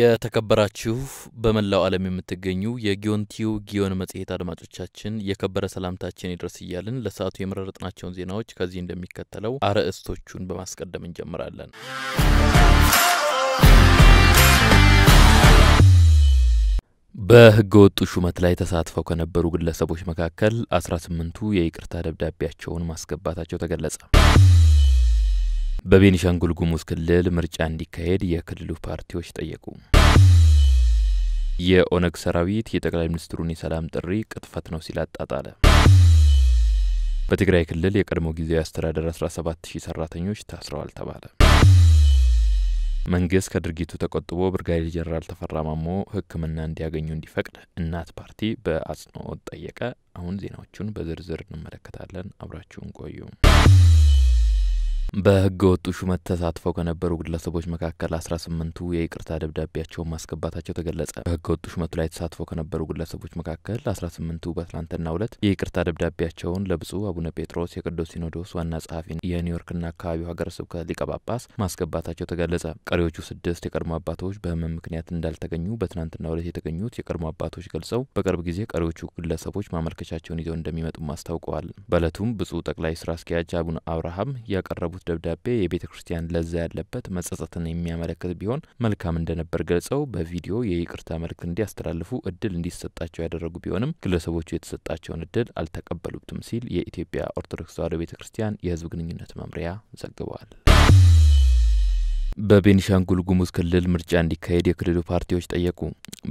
የተከበራችሁ በመላው ዓለም የምትገኙ የጊዮንቲዩ ጊዮን መጽሔት አድማጮቻችን የከበረ ሰላምታችን ይድረስ እያልን ለሰዓቱ የመረጥናቸውን ዜናዎች ከዚህ እንደሚከተለው አርዕስቶቹን በማስቀደም እንጀምራለን። በህገ ወጡ ሹመት ላይ ተሳትፈው ከነበሩ ግለሰቦች መካከል አስራ ስምንቱ የይቅርታ ደብዳቤያቸውን ማስገባታቸው ተገለጸ። በቤኒሻንጉል ጉሙዝ ክልል ምርጫ እንዲካሄድ የክልሉ ፓርቲዎች ጠየቁ። የኦነግ ሰራዊት የጠቅላይ ሚኒስትሩን የሰላም ጥሪ ቅጥፈት ነው ሲል አጣጣለ። በትግራይ ክልል የቀድሞ ጊዜያዊ አስተዳደር 17 ሺህ ሰራተኞች ታስረዋል ተባለ። መንግስት ከድርጊቱ ተቆጥቦ ብርጋዴር ጀነራል ተፈራ ማሞ ሕክምና እንዲያገኙ እንዲፈቅድ እናት ፓርቲ በአጽንኦት ጠየቀ። አሁን ዜናዎቹን በዝርዝር እንመለከታለን። አብራችሁን ቆዩ። በህገ ወጡ ሹመት ተሳትፈው ከነበሩ ግለሰቦች መካከል አስራ ስምንቱ የይቅርታ ደብዳቤያቸውን ማስገባታቸው ተገለጸ። በህገ ወጡ ሹመቱ ላይ ተሳትፈው ከነበሩ ግለሰቦች መካከል አስራ ስምንቱ በትናንትናው ዕለት የይቅርታ ደብዳቤያቸውን ለብፁዕ አቡነ ጴጥሮስ የቅዱስ ሲኖዶስ ዋና ጸሐፊ፣ የኒውዮርክና አካባቢው ሀገረ ስብከት ሊቀ ጳጳስ ማስገባታቸው ተገለጸ። ቀሪዎቹ ስድስት የቀድሞ አባቶች በህመም ምክንያት እንዳልተገኙ በትናንትናው ዕለት የተገኙት የቀድሞ አባቶች ገልጸው በቅርብ ጊዜ ቀሪዎቹ ግለሰቦች ማመልከቻቸውን ይዘው እንደሚመጡም አስታውቀዋል። በእለቱም ብፁዕ ጠቅላይ ስራ አስኪያጅ አቡነ አብርሃም ያቀረቡት የጻፉት ደብዳቤ የቤተ ክርስቲያን ለዛ ያለበት መጸጸትን የሚያመለክት ቢሆን መልካም እንደነበር ገልጸው በቪዲዮ የይቅርታ መልእክት እንዲያስተላልፉ እድል እንዲሰጣቸው ያደረጉ ቢሆንም ግለሰቦቹ የተሰጣቸውን እድል አልተቀበሉትም ሲል የኢትዮጵያ ኦርቶዶክስ ተዋሕዶ ቤተ ክርስቲያን የሕዝብ ግንኙነት መምሪያ ዘግቧል። በቤኒሻንጉል ጉሙዝ ክልል ምርጫ እንዲካሄድ የክልሉ ፓርቲዎች ጠየቁ።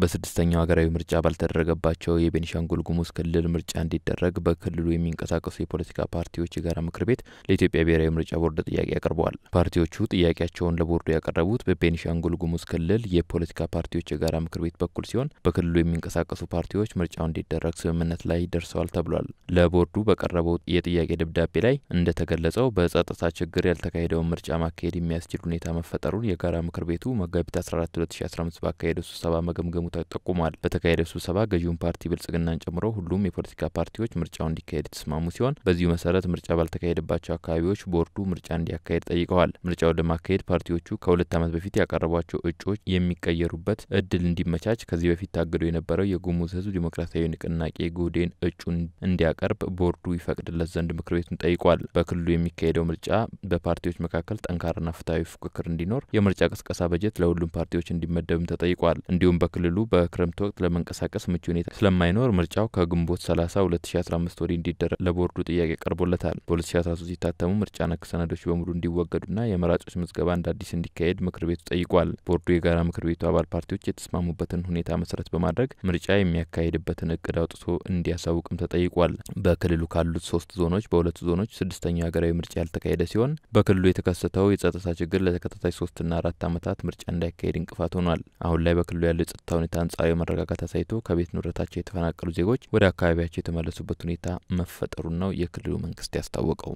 በስድስተኛው ሀገራዊ ምርጫ ባልተደረገባቸው የቤኒሻንጉል ጉሙዝ ክልል ምርጫ እንዲደረግ በክልሉ የሚንቀሳቀሱ የፖለቲካ ፓርቲዎች የጋራ ምክር ቤት ለኢትዮጵያ ብሔራዊ ምርጫ ቦርድ ጥያቄ አቅርበዋል። ፓርቲዎቹ ጥያቄያቸውን ለቦርዱ ያቀረቡት በቤኒሻንጉል ጉሙዝ ክልል የፖለቲካ ፓርቲዎች የጋራ ምክር ቤት በኩል ሲሆን በክልሉ የሚንቀሳቀሱ ፓርቲዎች ምርጫው እንዲደረግ ስምምነት ላይ ደርሰዋል ተብሏል። ለቦርዱ በቀረበው የጥያቄ ደብዳቤ ላይ እንደተገለጸው በጸጥታ ችግር ያልተካሄደውን ምርጫ ማካሄድ የሚያስችል ሁኔታ መፈ መፈጠሩን የጋራ ምክር ቤቱ መጋቢት 14 2015 ባካሄደው ስብሰባ መገምገሙ ተጠቁሟል። በተካሄደው ስብሰባ ገዢውን ፓርቲ ብልጽግናን ጨምሮ ሁሉም የፖለቲካ ፓርቲዎች ምርጫው እንዲካሄድ የተስማሙ ሲሆን በዚሁ መሰረት ምርጫ ባልተካሄደባቸው አካባቢዎች ቦርዱ ምርጫ እንዲያካሄድ ጠይቀዋል። ምርጫው ለማካሄድ ፓርቲዎቹ ከሁለት ዓመት በፊት ያቀረቧቸው እጩዎች የሚቀየሩበት እድል እንዲመቻች ከዚህ በፊት ታግዶ የነበረው የጉሙዝ ህዝብ ዲሞክራሲያዊ ንቅናቄ ጉዴን እጩን እንዲያቀርብ ቦርዱ ይፈቅድለት ዘንድ ምክር ቤቱን ጠይቋል። በክልሉ የሚካሄደው ምርጫ በፓርቲዎች መካከል ጠንካራና ፍትሐዊ ፉክክር እንዲኖር የምርጫ ቅስቀሳ በጀት ለሁሉም ፓርቲዎች እንዲመደብም ተጠይቋል። እንዲሁም በክልሉ በክረምት ወቅት ለመንቀሳቀስ ምቹ ሁኔታ ስለማይኖር ምርጫው ከግንቦት 30 2015 ወዲህ እንዲደረግ ለቦርዱ ጥያቄ ቀርቦለታል። በ2013 ሲታተሙ ምርጫ ነክ ሰነዶች በሙሉ እንዲወገዱና የመራጮች ምዝገባ እንደ አዲስ እንዲካሄድ ምክር ቤቱ ጠይቋል። ቦርዱ የጋራ ምክር ቤቱ አባል ፓርቲዎች የተስማሙበትን ሁኔታ መሰረት በማድረግ ምርጫ የሚያካሄድበትን እቅድ አውጥቶ እንዲያሳውቅም ተጠይቋል። በክልሉ ካሉት ሶስት ዞኖች በሁለቱ ዞኖች ስድስተኛው ሀገራዊ ምርጫ ያልተካሄደ ሲሆን በክልሉ የተከሰተው የጸጥታ ችግር ለተከታታይ ተከታታይ ሶስትና አራት ዓመታት ምርጫ እንዳይካሄድ እንቅፋት ሆኗል። አሁን ላይ በክልሉ ያለው የጸጥታ ሁኔታ አንጻራዊ መረጋጋት አሳይቶ ከቤት ንብረታቸው የተፈናቀሉ ዜጎች ወደ አካባቢያቸው የተመለሱበት ሁኔታ መፈጠሩን ነው የክልሉ መንግስት ያስታወቀው።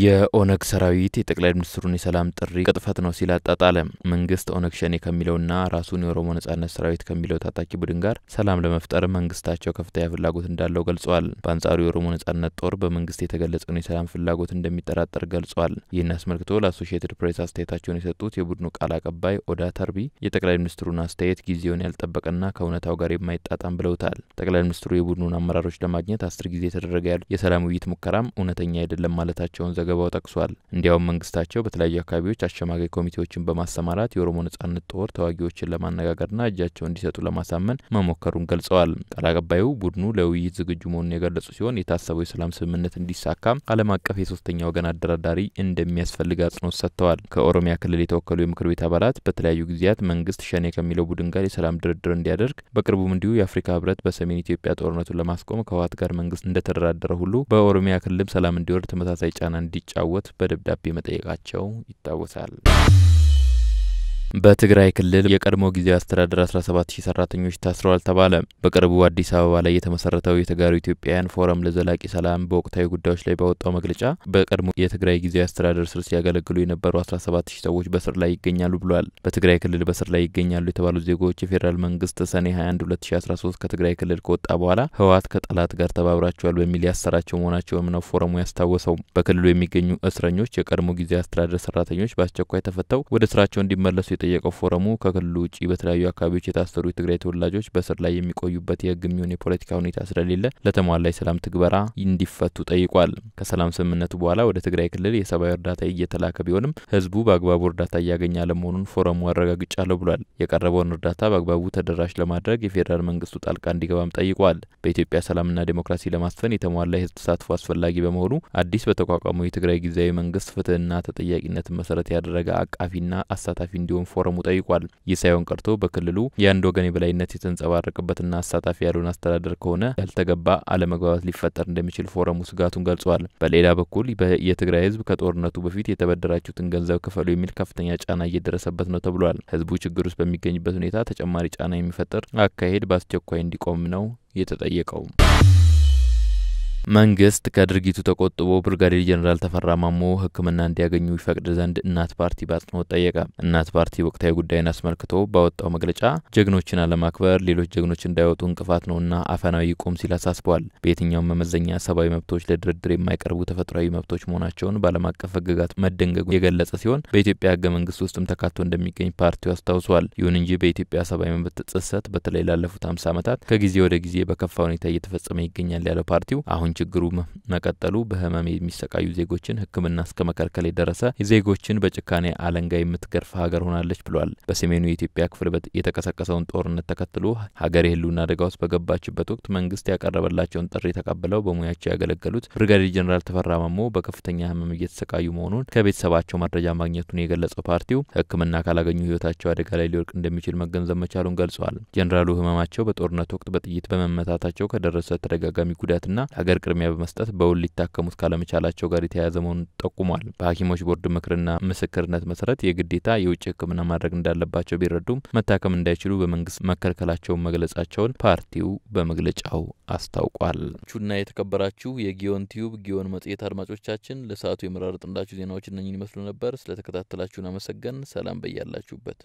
የኦነግ ሰራዊት የጠቅላይ ሚኒስትሩን የሰላም ጥሪ ቅጥፈት ነው ሲል አጣጣለ። መንግስት ኦነግ ሸኔ ከሚለውና ራሱን የኦሮሞ ነጻነት ሰራዊት ከሚለው ታጣቂ ቡድን ጋር ሰላም ለመፍጠር መንግስታቸው ከፍተኛ ፍላጎት እንዳለው ገልጿል። በአንጻሩ የኦሮሞ ነጻነት ጦር በመንግስት የተገለጸውን የሰላም ፍላጎት እንደሚጠራጠር ገልጿል። ይህን አስመልክቶ ለአሶሽየትድ ፕሬስ አስተያየታቸውን የሰጡት የቡድኑ ቃል አቀባይ ኦዳ ተርቢ የጠቅላይ ሚኒስትሩን አስተያየት ጊዜውን ያልጠበቀና ከእውነታው ጋር የማይጣጣም ብለውታል። ጠቅላይ ሚኒስትሩ የቡድኑን አመራሮች ለማግኘት አስር ጊዜ የተደረገ ያሉ የሰላም ውይይት ሙከራም እውነተኛ አይደለም ማለታቸውን ዘገባው ጠቅሷል። እንዲያውም መንግስታቸው በተለያዩ አካባቢዎች አሸማጋይ ኮሚቴዎችን በማሰማራት የኦሮሞ ነጻነት ጦር ተዋጊዎችን ለማነጋገርና እጃቸው እንዲሰጡ ለማሳመን መሞከሩን ገልጸዋል። ቃል አቀባዩ ቡድኑ ለውይይት ዝግጁ መሆኑን የገለጹ ሲሆን የታሰበው የሰላም ስምምነት እንዲሳካ ዓለም አቀፍ የሶስተኛ ወገን አደራዳሪ እንደሚያስፈልግ አጽንኦት ሰጥተዋል። ከኦሮሚያ ክልል የተወከሉ የምክር ቤት አባላት በተለያዩ ጊዜያት መንግስት ሸኔ ከሚለው ቡድን ጋር የሰላም ድርድር እንዲያደርግ በቅርቡም እንዲሁ የአፍሪካ ህብረት በሰሜን ኢትዮጵያ ጦርነቱን ለማስቆም ከህወሓት ጋር መንግስት እንደተደራደረ ሁሉ በኦሮሚያ ክልልም ሰላም እንዲወርድ ተመሳሳይ ጫና እንዲጫወት በደብዳቤ መጠየቃቸው ይታወሳል። በትግራይ ክልል የቀድሞ ጊዜ አስተዳደር አስራ ሰባት ሺህ ሰራተኞች ታስረዋል ተባለ። በቅርቡ አዲስ አበባ ላይ የተመሰረተው የተጋሩ ኢትዮጵያውያን ፎረም ለዘላቂ ሰላም በወቅታዊ ጉዳዮች ላይ ባወጣው መግለጫ በቀድሞ የትግራይ ጊዜ አስተዳደር ስር ሲያገለግሉ የነበሩ አስራ ሰባት ሺህ ሰዎች በስር ላይ ይገኛሉ ብሏል። በትግራይ ክልል በስር ላይ ይገኛሉ የተባሉ ዜጎች የፌዴራል መንግስት ሰኔ ሀያ አንድ ሁለት አስራ ሶስት ከትግራይ ክልል ከወጣ በኋላ ህወሓት ከጠላት ጋር ተባብራቸዋል በሚል ያሰራቸው መሆናቸውም ነው ፎረሙ ያስታወሰው። በክልሉ የሚገኙ እስረኞች የቀድሞ ጊዜ አስተዳደር ሰራተኞች በአስቸኳይ ተፈተው ወደ ስራቸው እንዲመለሱ የጠየቀው ፎረሙ ከክልሉ ውጭ በተለያዩ አካባቢዎች የታሰሩ የትግራይ ተወላጆች በስር ላይ የሚቆዩበት የህግ የሚሆን የፖለቲካ ሁኔታ ስለሌለ ለተሟላ የሰላም ትግበራ እንዲፈቱ ጠይቋል። ከሰላም ስምምነቱ በኋላ ወደ ትግራይ ክልል የሰብአዊ እርዳታ እየተላከ ቢሆንም ህዝቡ በአግባቡ እርዳታ እያገኘ አለመሆኑን ፎረሙ አረጋግጫለሁ ብሏል። የቀረበውን እርዳታ በአግባቡ ተደራሽ ለማድረግ የፌዴራል መንግስቱ ጣልቃ እንዲገባም ጠይቋል። በኢትዮጵያ ሰላምና ዴሞክራሲ ለማስፈን የተሟላ የህዝብ ተሳትፎ አስፈላጊ በመሆኑ አዲስ በተቋቋመው የትግራይ ጊዜያዊ መንግስት ፍትህና ተጠያቂነትን መሰረት ያደረገ አቃፊና አሳታፊ እንዲሆን ፎረሙ ጠይቋል። ይህ ሳይሆን ቀርቶ በክልሉ የአንድ ወገን የበላይነት የተንጸባረቅበትና አሳታፊ ያልሆነ አስተዳደር ከሆነ ያልተገባ አለመግባባት ሊፈጠር እንደሚችል ፎረሙ ስጋቱን ገልጿል። በሌላ በኩል የትግራይ ህዝብ ከጦርነቱ በፊት የተበደራችሁትን ገንዘብ ክፈሉ የሚል ከፍተኛ ጫና እየደረሰበት ነው ተብሏል። ህዝቡ ችግር ውስጥ በሚገኝበት ሁኔታ ተጨማሪ ጫና የሚፈጥር አካሄድ በአስቸኳይ እንዲቆም ነው የተጠየቀው። መንግስት ከድርጊቱ ተቆጥቦ ብርጋዴር ጀኔራል ተፈራ ማሞ ሕክምና እንዲያገኙ ይፈቅድ ዘንድ እናት ፓርቲ በአጽንኦት ጠየቀ። እናት ፓርቲ ወቅታዊ ጉዳይን አስመልክቶ ባወጣው መግለጫ ጀግኖችን አለማክበር ሌሎች ጀግኖች እንዳይወጡ እንቅፋት ነውና አፈናዊ ይቁም ሲል አሳስበዋል። በየትኛውም መመዘኛ ሰብአዊ መብቶች ለድርድር የማይቀርቡ ተፈጥሯዊ መብቶች መሆናቸውን በዓለም አቀፍ ሕግጋት መደንገጉ የገለጸ ሲሆን በኢትዮጵያ ሕገ መንግስት ውስጥም ተካቶ እንደሚገኝ ፓርቲው አስታውሷል። ይሁን እንጂ በኢትዮጵያ ሰብአዊ መብት ጥሰት በተለይ ላለፉት ሀምሳ ዓመታት ከጊዜ ወደ ጊዜ በከፋ ሁኔታ እየተፈጸመ ይገኛል ያለው ፓርቲው አሁን አሁን ችግሩ መቀጠሉ በህመም የሚሰቃዩ ዜጎችን ህክምና እስከ መከልከል የደረሰ ዜጎችን በጭካኔ አለንጋ የምትገርፍ ሀገር ሆናለች ብሏል። በሰሜኑ የኢትዮጵያ ክፍል የተቀሰቀሰውን ጦርነት ተከትሎ ሀገር የህልውና አደጋ ውስጥ በገባችበት ወቅት መንግስት ያቀረበላቸውን ጥሪ ተቀብለው በሙያቸው ያገለገሉት ብርጋዴር ጀኔራል ተፈራ ማሞ በከፍተኛ ህመም እየተሰቃዩ መሆኑን ከቤተሰባቸው መረጃ ማግኘቱን የገለጸው ፓርቲው ህክምና ካላገኙ ህይወታቸው አደጋ ላይ ሊወድቅ እንደሚችል መገንዘብ መቻሉን ገልጿል። ጀኔራሉ ህመማቸው በጦርነት ወቅት በጥይት በመመታታቸው ከደረሰ ተደጋጋሚ ጉዳትና ሀገር ቅድሚያ በመስጠት በውል ሊታከሙት ካለመቻላቸው ጋር የተያያዘ መሆኑን ጠቁሟል። በሐኪሞች ቦርድ ምክርና ምስክርነት መሰረት የግዴታ የውጭ ሕክምና ማድረግ እንዳለባቸው ቢረዱም መታከም እንዳይችሉ በመንግስት መከልከላቸውን መግለጻቸውን ፓርቲው በመግለጫው አስታውቋል። ቹና የተከበራችሁ የጊዮን ቲዩብ ጊዮን መጽሔት አድማጮቻችን ለሰዓቱ የመራረጥንላችሁ ዜናዎች እነኝን ይመስሉ ነበር። ስለተከታተላችሁን አመሰገን። ሰላም በያላችሁበት።